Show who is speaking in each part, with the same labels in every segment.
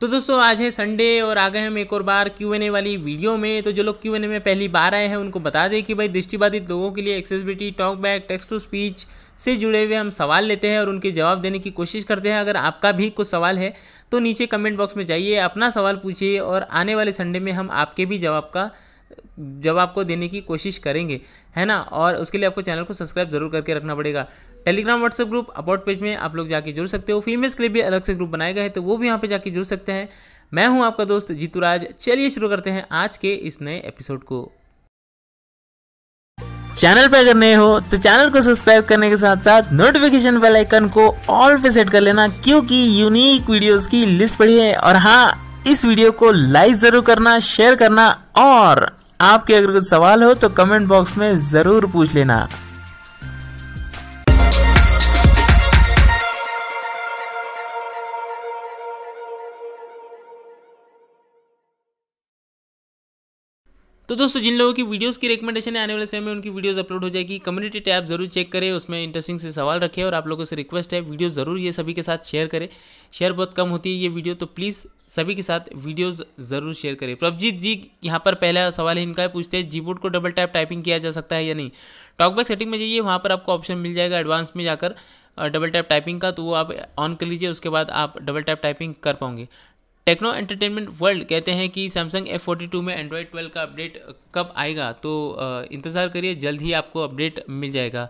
Speaker 1: तो दोस्तों आज है संडे और आ गए हम एक और बार क्यू एन ए वाली वीडियो में तो जो लोग क्यू एन ए में पहली बार आए हैं उनको बता दें कि भाई दृष्टिबाधित लोगों के लिए accessibility talk back text to speech से जुड़े हुए हम सवाल लेते हैं और उनके जवाब देने की कोशिश करते हैं अगर आपका भी कुछ सवाल है तो नीचे कमेंट बॉक्स में जाइए अपना सवाल पूछिए और आने वाले संडे में हम आपके भी जवाब का जवाब को देने की कोशिश करेंगे है ना और उसके लिए आपको चैनल को सब्सक्राइब जरूर करके रखना पड़ेगा Telegram WhatsApp group about page में आप लोग जाके जुड़ सकते हो फीमेल्स के लिए भी अलग से ग्रुप बनाए गए हैं तो वो भी यहाँ पे जाके जुड़ सकते हैं मैं हूँ आपका दोस्त जीतूराज चलिए शुरू करते हैं आज के इस नए एपिसोड को चैनल पर अगर नए हो तो चैनल को सब्सक्राइब करने के साथ साथ नोटिफिकेशन बेल आइकन को ऑल पे सेट कर लेना क्योंकि यूनिक वीडियोस की लिस्ट पड़ी है और हाँ इस वीडियो को लाइक जरूर करना शेयर करना और आपके अगर कुछ सवाल हो तो कमेंट बॉक्स में जरूर पूछ लेना तो दोस्तों जिन लोगों की वीडियोस की रिकमेंडेशन है आने वाले समय में उनकी वीडियोस अपलोड हो जाएगी कम्युनिटी टैब जरूर चेक करें उसमें इंटरेस्टिंग से सवाल रखें और आप लोगों से रिक्वेस्ट है वीडियो ज़रूर ये सभी के साथ शेयर करें शेयर बहुत कम होती है ये वीडियो तो प्लीज़ सभी के साथ वीडियोज़ ज़रूर शेयर करें प्रभजीत जी यहाँ पर पहला सवाल इनका है पूछते हैं जीबोर्ड को डबल टैप टाइपिंग किया जा सकता है या नहीं टॉकबैक सेटिंग में जाइए वहाँ पर आपको ऑप्शन मिल जाएगा एडवांस में जाकर डबल टैप टाइपिंग का तो वो आप ऑन कर लीजिए उसके बाद आप डबल टैप टाइपिंग कर पाओगे टेक्नो एंटरटेनमेंट वर्ल्ड कहते हैं कि सैमसंग एफ फोर्टी टू में एंड्रॉयड ट्वेल्व का अपडेट कब आएगा तो इंतज़ार करिए जल्द ही आपको अपडेट मिल जाएगा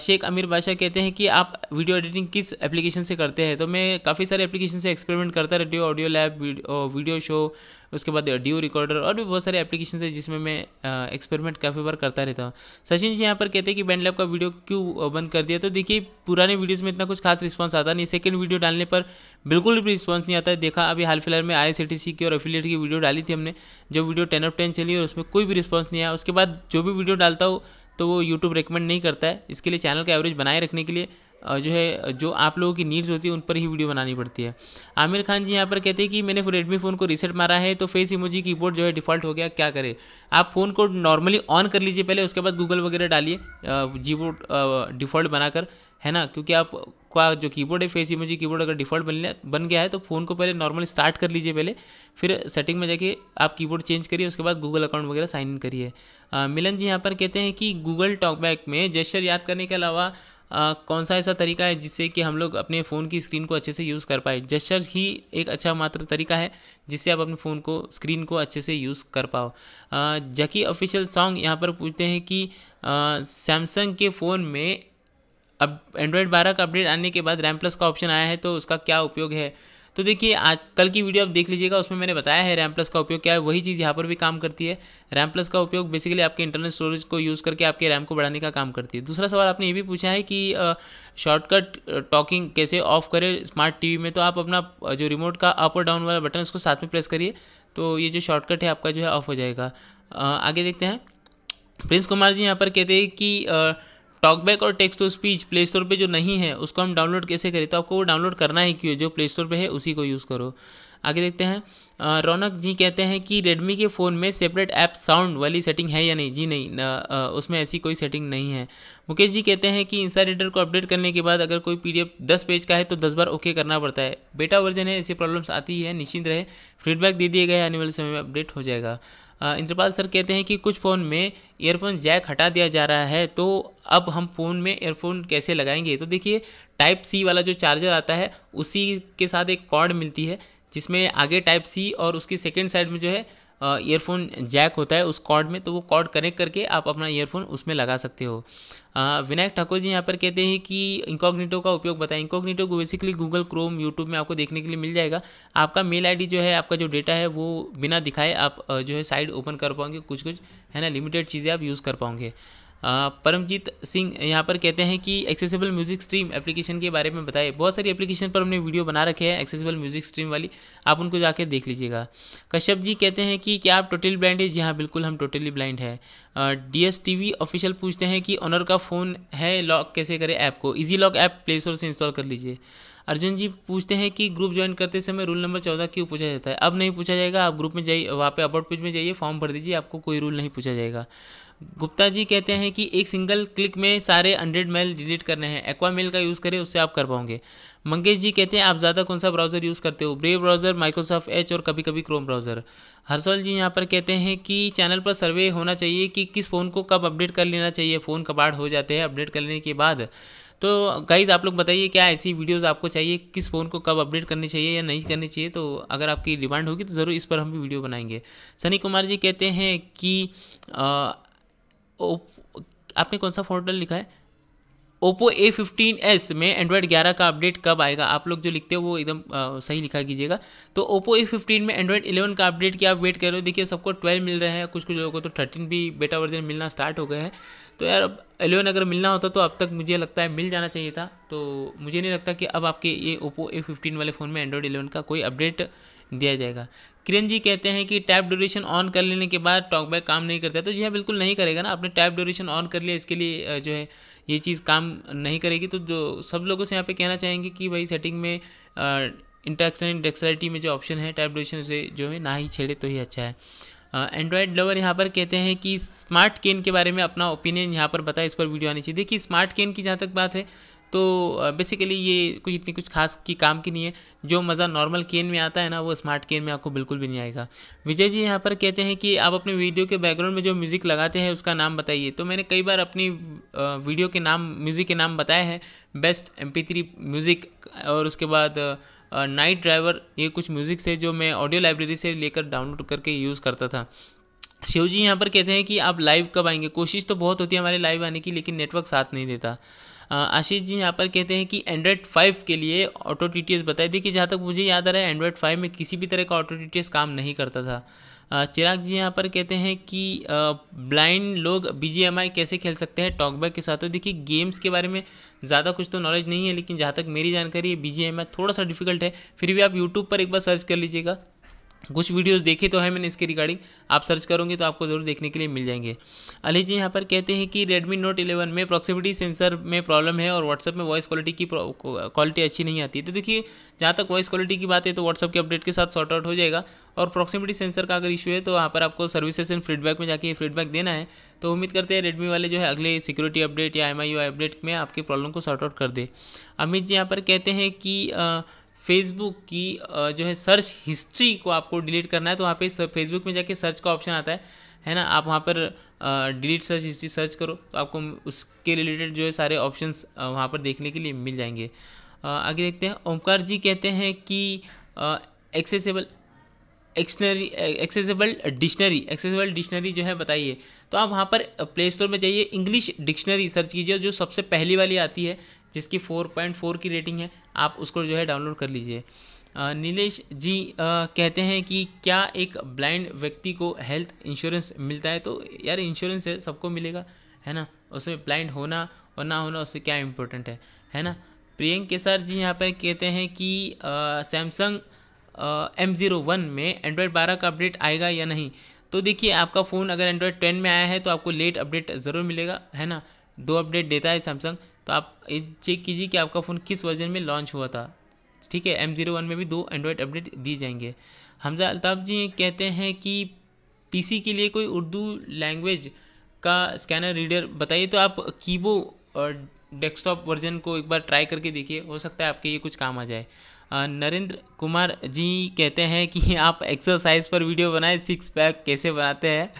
Speaker 1: शेख अमीर बादशाह कहते हैं कि आप वीडियो एडिटिंग किस एप्लीकेशन से करते हैं तो मैं काफ़ी सारे एप्लीकेशन से एक्सपेरिमेंट करता रहती हूँ ऑडियो लैब वीडियो शो उसके बाद ऑडियो रिकॉर्डर और भी बहुत सारे एप्लीकेशन है जिसमें मैं एक्सपेरिमेंट काफ़ी बार करता रहता हूँ सचिन जी यहाँ पर कहते हैं कि बैंड लैब का वीडियो क्यों बंद कर दिया तो देखिए पुराने वीडियोज़ में इतना कुछ खास रिस्पॉन्स आता नहीं सेकेंड वीडियो डालने पर बिल्कुल भी रिस्पॉन्स नहीं आता है देखा अभी हाल फिलहाल में आई की और एफिलियट की वीडियो डाली थी हमने जो वीडियो टेन ऑफ टेन चली और उसमें कोई भी रिस्पॉन्स नहीं आया उसके बाद जो भी वीडियो डालता हूँ तो वो यूट्यूब रिकमेंड नहीं करता है इसके लिए चैनल का एवरेज बनाए रखने के लिए जो है जो आप लोगों की नीड्स होती है उन पर ही वीडियो बनानी पड़ती है आमिर खान जी यहाँ पर कहते हैं कि मैंने रेडमी फ़ोन को रीसेट मारा है तो फेस इमोजी कीबोर्ड जो है डिफ़ॉल्ट हो गया क्या करें आप फ़ोन को नॉर्मली ऑन कर लीजिए पहले उसके बाद गूगल वगैरह डालिए जी बोर्ड डिफ़ॉल्ट बनाकर है ना क्योंकि आप का जो कीबोर्ड है फेस इमोजी कीबोर्ड अगर डिफ़ॉल्ट बनने बन गया है तो फ़ोन को पहले नॉर्मल स्टार्ट कर लीजिए पहले फिर सेटिंग में जाके आप कीबोर्ड चेंज करिए उसके बाद गूगल अकाउंट वगैरह साइन इन करिए मिलन जी यहाँ पर कहते हैं कि गूगल टॉकबैक में जेस्चर याद करने के अलावा आ, कौन सा ऐसा तरीका है जिससे कि हम लोग अपने फ़ोन की स्क्रीन को अच्छे से यूज़ कर पाए जेस्चर ही एक अच्छा मात्र तरीका है जिससे आप अपने फ़ोन को स्क्रीन को अच्छे से यूज़ कर पाओ जकी ऑफिशियल सॉन्ग यहाँ पर पूछते हैं कि सैमसंग के फ़ोन में अब एंड्रॉयड बारह का अपडेट आने के बाद रैम प्लस का ऑप्शन आया है तो उसका क्या उपयोग है तो देखिए आज कल की वीडियो आप देख लीजिएगा उसमें मैंने बताया है रैम प्लस का उपयोग क्या है वही चीज़ यहाँ पर भी काम करती है रैम प्लस का उपयोग बेसिकली आपके इंटरनल स्टोरेज को यूज़ करके आपके रैम को बढ़ाने का काम करती है दूसरा सवाल आपने ये भी पूछा है कि शॉर्टकट टॉकिंग कैसे ऑफ करें स्मार्ट टीवी में तो आप अपना जो रिमोट का अप और डाउन वाला बटन उसको साथ में प्रेस करिए तो ये जो शॉर्टकट है आपका जो है ऑफ हो जाएगा आगे देखते हैं प्रिंस कुमार जी यहाँ पर कहते हैं कि टॉकबैक और text to speech play store पर जो नहीं है उसको हम डाउनलोड कैसे करें तो आपको वो डाउनलोड करना ही क्यों जो प्ले स्टोर पर है उसी को यूज़ करो आगे देखते हैं रौनक जी कहते हैं कि रेडमी के फ़ोन में सेपरेट ऐप साउंड वाली सेटिंग है या नहीं जी नहीं आ, आ, उसमें ऐसी कोई सेटिंग नहीं है मुकेश जी कहते हैं कि इंसान रीडर को अपडेट करने के बाद अगर कोई पीडीएफ 10 पेज का है तो 10 बार ओके करना पड़ता है बेटा वर्जन है ऐसी प्रॉब्लम्स आती है निश्चिंत रहे फीडबैक दे दिए गए आने वाले समय में अपडेट हो जाएगा इंद्रपाल सर कहते हैं कि कुछ फ़ोन में ईयरफोन जैक हटा दिया जा रहा है तो अब हम फ़ोन में ईयरफोन कैसे लगाएंगे तो देखिए टाइप सी वाला जो चार्जर आता है उसी के साथ एक कॉर्ड मिलती है जिसमें आगे टाइप सी और उसकी सेकेंड साइड में जो है ईयरफोन जैक होता है उस कॉर्ड में तो वो कॉर्ड कनेक्ट करके आप अपना ईयरफोन उसमें लगा सकते हो विनायक ठाकुर जी यहाँ पर कहते हैं कि इंकॉग्निटो का उपयोग बताएं इंकॉग्निटो को बेसिकली गूगल क्रोम यूट्यूब में आपको देखने के लिए मिल जाएगा आपका मेल आईडी जो है आपका जो डेटा है वो बिना दिखाए आप जो है साइड ओपन कर पाओगे कुछ कुछ है ना लिमिटेड चीज़ें आप यूज़ कर पाओगे परमजीत सिंह यहाँ पर कहते हैं कि एक्सेसिबल म्यूजिक स्ट्रीम एप्लीकेशन के बारे में बताएं बहुत सारी एप्लीकेशन पर हमने वीडियो बना रखे हैं एक्सेसिबल म्यूजिक स्ट्रीम वाली आप उनको जाके देख लीजिएगा कश्यप जी कहते हैं कि क्या आप टोटली ब्लाइंड है जी हाँ बिल्कुल हम टोटली ब्लाइंड है D S T V official पूछते हैं कि ऑनर का फ़ोन है लॉक कैसे करें ऐप को easy lock app play store से इंस्टॉल कर लीजिए अर्जुन जी पूछते हैं कि ग्रुप ज्वाइन करते समय रूल नंबर चौदह क्यों पूछा जाता है अब नहीं पूछा जाएगा आप ग्रुप में जाइए वहाँ पे अबाउट पेज में जाइए फॉर्म भर दीजिए आपको कोई रूल नहीं पूछा जाएगा गुप्ता जी कहते हैं कि एक सिंगल क्लिक में सारे हंड्रेड मेल डिलीट करने हैं एक्वा मेल का यूज़ करें उससे आप कर पाओगे मंगेश जी कहते हैं आप ज़्यादा कौन सा ब्राउज़र यूज़ करते हो ब्रेव ब्राउज़र माइक्रोसॉफ्ट एच और कभी कभी क्रोम ब्राउज़र हर्षौल जी यहाँ पर कहते हैं कि चैनल पर सर्वे होना चाहिए कि किस फ़ोन को कब अपडेट कर लेना चाहिए फ़ोन कबाड़ हो जाते हैं अपडेट कर लेने के बाद तो गाइज़ आप लोग बताइए क्या ऐसी वीडियोज़ आपको चाहिए किस फ़ोन को कब अपडेट करनी चाहिए या नहीं करनी चाहिए तो अगर आपकी डिमांड होगी तो ज़रूर इस पर हम भी वीडियो बनाएंगे सनी कुमार जी कहते हैं कि आपने कौन सा मॉडल लिखा है ओप्पो ए फिफ्टीन एस में एंड्रॉयड ग्यारह का अपडेट कब आएगा आप लोग जो लिखते हो वो एकदम सही लिखा कीजिएगा तो ओप्पो ए फिफ्टीन में एंड्रॉयड इलेवन का अपडेट की आप वेट कर रहे हो देखिए सबको ट्वेल्व मिल रहा है कुछ कुछ लोगों को तो थर्टीन भी बेटा वर्जन मिलना स्टार्ट हो गया है तो यार अब एलेवन अगर मिलना होता तो अब तक मुझे लगता है मिल जाना चाहिए था तो मुझे नहीं लगता कि अब आपके ये ओप्पो ए फिफ्टीन वाले फ़ोन में एंड्रॉयड इलेवन का कोई अपडेट दिया जाएगा किरण जी कहते हैं कि टैप ड्यूरेशन ऑन कर लेने के बाद टॉकबैक काम नहीं करता तो जी हाँ बिल्कुल नहीं करेगा ना आपने टैप ड्यूरेशन ऑन कर लिया इसके लिए जो है ये चीज़ काम नहीं करेगी तो जो सब लोगों से यहाँ पे कहना चाहेंगे कि भाई सेटिंग में इंटरेक्शन इंडेक्सलिटी में जो ऑप्शन है टाइप ड्यूरेशन उसे जो है ना ही छेड़े तो ही अच्छा है एंड्रॉयड लवर यहाँ पर कहते हैं कि स्मार्ट केन के बारे में अपना ओपिनियन यहाँ पर बताए इस पर वीडियो आनी चाहिए देखिए स्मार्ट केन की जहाँ तक बात है तो बेसिकली ये कुछ इतनी कुछ खास की काम की नहीं है जो मज़ा नॉर्मल केन में आता है ना वो स्मार्ट केन में आपको बिल्कुल भी नहीं आएगा विजय जी यहाँ पर कहते हैं कि आप अपने वीडियो के बैकग्राउंड में जो म्यूज़िक लगाते हैं उसका नाम बताइए तो मैंने कई बार अपनी वीडियो के नाम म्यूज़िक के नाम बताए हैं बेस्ट एम म्यूज़िक और उसके बाद नाइट ड्राइवर ये कुछ म्यूज़िक थे जो मैं ऑडियो लाइब्रेरी से लेकर डाउनलोड करके यूज़ करता था शिव जी यहाँ पर कहते हैं कि आप लाइव कब आएंगे कोशिश तो बहुत होती है हमारे लाइव आने की लेकिन नेटवर्क साथ नहीं देता आशीष जी यहाँ पर कहते हैं कि एंड्रॉयड फाइव के लिए ऑटो टी टी एस बताए कि जहाँ तक मुझे याद आ रहा है एंड्रॉयड फाइव में किसी भी तरह का ऑटो टी टी एस काम नहीं करता था चिराग जी यहाँ पर कहते हैं कि ब्लाइंड लोग बीजीएमआई कैसे खेल सकते हैं टॉकबैक के साथ तो देखिए गेम्स के बारे में ज़्यादा कुछ तो नॉलेज नहीं है लेकिन जहाँ तक मेरी जानकारी है बीजीएमआई थोड़ा सा डिफिकल्ट है फिर भी आप यूट्यूब पर एक बार सर्च कर लीजिएगा कुछ वीडियोस देखे तो है मैंने इसके रिगार्डिंग आप सर्च करोगे तो आपको जरूर देखने के लिए मिल जाएंगे अली जी यहाँ पर कहते हैं कि Redmi Note 11 में प्रॉक्सिमिटी सेंसर में प्रॉब्लम है और WhatsApp में वॉइस क्वालिटी की क्वालिटी अच्छी नहीं आती तो देखिए जहाँ तक वॉइस क्वालिटी की बात है तो WhatsApp के अपडेट के साथ सॉर्ट आउट हो जाएगा और प्रॉक्सिमिटी सेंसर का अगर इशू है तो वहाँ पर आपको सर्विसेज एंड फीडबैक में जाके फीडबैक देना है तो उम्मीद करते हैं रेडमी वाले जो है अगले सिक्योरिटी अपडेट या एम अपडेट में आपकी प्रॉब्लम को सॉर्ट आउट कर दे अमित जी यहाँ पर कहते हैं कि फेसबुक की जो है सर्च हिस्ट्री को आपको डिलीट करना है तो वहाँ पे फेसबुक में जाके सर्च का ऑप्शन आता है है ना आप वहाँ पर डिलीट सर्च हिस्ट्री सर्च करो तो आपको उसके रिलेटेड जो है सारे ऑप्शन वहाँ पर देखने के लिए मिल जाएंगे आगे देखते हैं ओमकार जी कहते हैं कि accessible dictionary accessible dictionary accessible dictionary जो है बताइए तो आप वहाँ पर प्ले स्टोर में जाइए इंग्लिश डिक्शनरी सर्च कीजिए जो सबसे पहली वाली आती है जिसकी 4.4 की रेटिंग है आप उसको जो है डाउनलोड कर लीजिए नीलेश जी आ, कहते हैं कि क्या एक ब्लाइंड व्यक्ति को हेल्थ इंश्योरेंस मिलता है तो यार इंश्योरेंस है सबको मिलेगा है ना उसमें ब्लाइंड होना और ना होना उससे क्या इम्पोर्टेंट है है ना प्रियंक केसार जी यहाँ पर कहते हैं कि सैमसंग एम ज़ीरो वन में एंड्रॉयड बारह का अपडेट आएगा या नहीं तो देखिए आपका फ़ोन अगर एंड्रॉयड टेन में आया है तो आपको लेट अपडेट ज़रूर मिलेगा है ना दो अपडेट देता है सैमसंग तो आप चेक कीजिए कि आपका फ़ोन किस वर्जन में लॉन्च हुआ था ठीक है एम जीरो वन में भी दो एंड्रॉयड अपडेट दिए जाएंगे हमजा अल्ताफ़ जी कहते हैं कि पीसी के लिए कोई उर्दू लैंग्वेज का स्कैनर रीडर बताइए तो आप कीबो और डेस्कटॉप वर्जन को एक बार ट्राई करके देखिए हो सकता है आपके ये कुछ काम आ जाए नरेंद्र कुमार जी कहते हैं कि आप एक्सरसाइज पर वीडियो बनाए सिक्स पैक कैसे बनाते हैं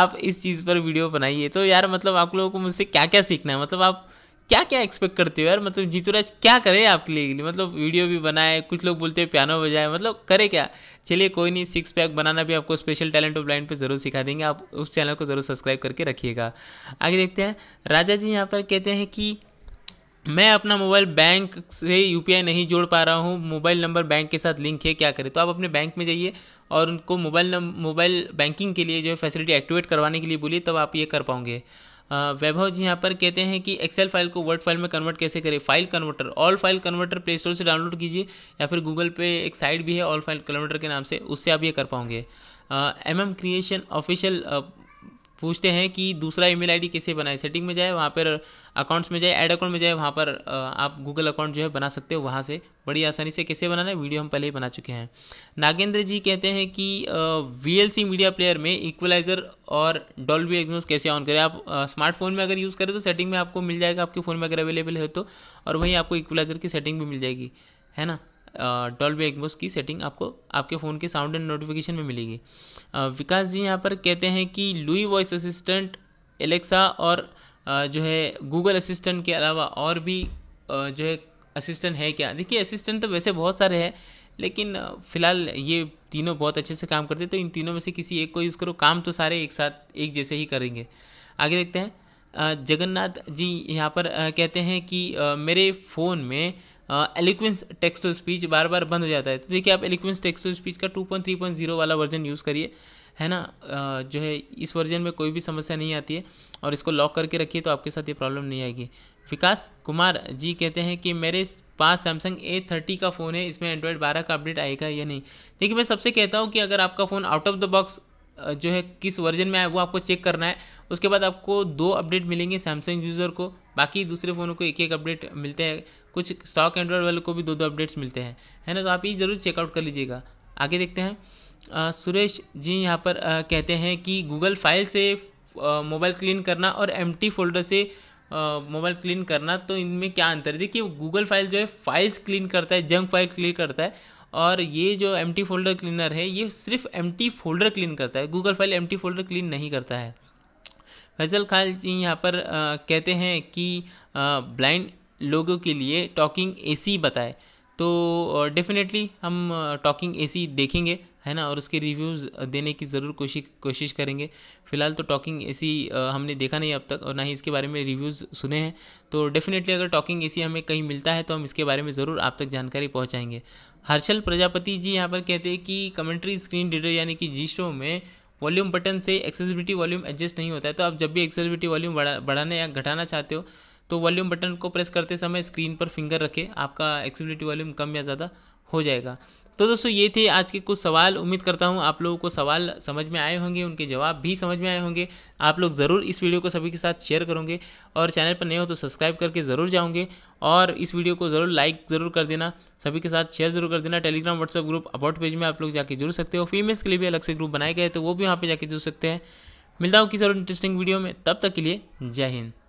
Speaker 1: आप इस चीज़ पर वीडियो बनाइए तो यार मतलब आप लोगों को मुझसे क्या क्या सीखना है मतलब आप क्या क्या एक्सपेक्ट करते हो यार मतलब जीतूराज क्या करे आपके लिए मतलब वीडियो भी बनाए कुछ लोग बोलते हैं पियानो बजाए मतलब करे क्या चलिए कोई नहीं सिक्स पैक बनाना भी आपको स्पेशल टैलेंट ऑफ ब्लाइंड पे ज़रूर सिखा देंगे आप उस चैनल को ज़रूर सब्सक्राइब करके रखिएगा आगे देखते हैं राजा जी यहाँ पर कहते हैं कि मैं अपना मोबाइल बैंक से यू नहीं जोड़ पा रहा हूँ मोबाइल नंबर बैंक के साथ लिंक है क्या करें तो आप अपने बैंक में जाइए और उनको मोबाइल मोबाइल बैंकिंग के लिए जो है फैसिलिटी एक्टिवेट करवाने के लिए बोलिए तब आप ये कर पाओगे वैभव जी यहाँ पर कहते हैं कि एक्सेल फाइल को वर्ड फाइल में कन्वर्ट कैसे करें file converter all file converter play store से डाउनलोड कीजिए या फिर गूगल पे एक साइट भी है ऑल फाइल कन्वर्टर के नाम से उससे आप ये कर पाओगे एम एम क्रिएशन ऑफिशियल पूछते हैं कि दूसरा ईमेल आईडी कैसे बनाए सेटिंग में जाए वहाँ पर अकाउंट्स में जाए ऐड अकाउंट में जाए वहाँ पर आप गूगल अकाउंट जो है बना सकते हो वहाँ से बड़ी आसानी से कैसे बनाना है वीडियो हम पहले ही बना चुके हैं नागेंद्र जी कहते हैं कि वी मीडिया प्लेयर में इक्वलाइज़र और डॉल्बी एग्नोस कैसे ऑन करें आप स्मार्टफोन में अगर यूज़ करें तो सेटिंग में आपको मिल जाएगा आपके फ़ोन में अगर अवेलेबल है तो और वहीं आपको इक्वलाइज़र की सेटिंग भी मिल जाएगी है ना ट्वेल्व एक्बोस की सेटिंग आपको आपके फ़ोन के साउंड एंड नोटिफिकेशन में मिलेगी विकास जी यहाँ पर कहते हैं कि लुई वॉइस असिस्टेंट एलेक्सा और जो है गूगल असिस्टेंट के अलावा और भी जो है असिस्टेंट है क्या देखिए असिस्टेंट तो वैसे बहुत सारे हैं लेकिन फ़िलहाल ये तीनों बहुत अच्छे से काम करते हैं तो इन तीनों में से किसी एक को यूज़ करो काम तो सारे एक साथ एक जैसे ही करेंगे आगे देखते हैं जगन्नाथ जी यहाँ पर कहते हैं कि मेरे फ़ोन में एलिक्वेंस टेक्स टू स्पीच बार बार बंद हो जाता है तो देखिए आप एलिक्वेंस टेक्स टू स्पीच का 2.3.0 वाला वर्जन यूज़ करिए है ना जो है इस वर्जन में कोई भी समस्या नहीं आती है और इसको लॉक करके रखिए तो आपके साथ ये प्रॉब्लम नहीं आएगी विकास कुमार जी कहते हैं कि मेरे पास सैमसंग ए थर्टी का फ़ोन है इसमें एंड्रॉयड बारह का अपडेट आएगा या नहीं देखिए मैं सबसे कहता हूँ कि अगर आपका phone out of the box जो है किस वर्जन में आए वो आपको चेक करना है उसके बाद आपको दो अपडेट मिलेंगे सैमसंग यूज़र को बाकी दूसरे फ़ोनों को एक एक अपडेट मिलते हैं कुछ स्टॉक एंड्रॉयड वाले को भी दो दो अपडेट्स मिलते हैं है ना तो आप ये ज़रूर चेकआउट कर लीजिएगा आगे देखते हैं आ, सुरेश जी यहाँ पर आ, कहते हैं कि गूगल फाइल से मोबाइल क्लीन करना और एम फोल्डर से मोबाइल क्लीन करना तो इनमें क्या अंतर है देखिए गूगल फाइल जो है फाइल्स क्लीन करता है जंक फाइल क्लीन करता है और ये जो एम फोल्डर क्लीनर है ये सिर्फ एम फोल्डर क्लीन करता है Google file M folder clean नहीं करता है फैसल खान जी यहाँ पर आ, कहते हैं कि ब्लाइंड लोगों के लिए टॉकिंग एसी बताए तो डेफिनेटली हम टॉकिंग एसी देखेंगे है ना और उसके रिव्यूज़ देने की ज़रूर कोशिश कोशिश करेंगे फ़िलहाल तो टॉकिंग एसी हमने देखा नहीं अब तक और ना ही इसके बारे में रिव्यूज़ सुने हैं तो डेफिनेटली अगर टॉकिंग एसी हमें कहीं मिलता है तो हम इसके बारे में ज़रूर आप तक जानकारी पहुँचाएंगे हर्षल प्रजापति जी यहाँ पर कहते हैं कि कमेंट्री स्क्रीन रीडर यानी कि जी शो में वॉल्यूम बटन से एक्सेसिबिलिटी वॉल्यूम एडजस्ट नहीं होता है तो आप जब भी एक्सेसिबिलिटी वॉल्यूम बढ़ा बढ़ाने या घटाना चाहते हो तो वॉल्यूम बटन को प्रेस करते समय स्क्रीन पर फिंगर रखें आपका एक्सेसिबिलिटी वॉल्यूम कम या ज़्यादा हो जाएगा तो दोस्तों ये थे आज के कुछ सवाल उम्मीद करता हूँ आप लोगों को सवाल समझ में आए होंगे उनके जवाब भी समझ में आए होंगे आप लोग ज़रूर इस वीडियो को सभी के साथ शेयर करोगे और चैनल पर नए हो तो सब्सक्राइब करके ज़रूर जाओगे और इस वीडियो को ज़रूर लाइक ज़रूर कर देना सभी के साथ शेयर जरूर कर देना Telegram WhatsApp group about page में आप लोग जाकर जुड़ सकते हो फीमेल्स के लिए भी अलग से ग्रुप बनाए गए तो वो भी वहाँ पर जाकर जुड़ सकते हैं मिलता हूँ किसी और इंटरेस्टिंग वीडियो में तब तक के लिए जय हिंद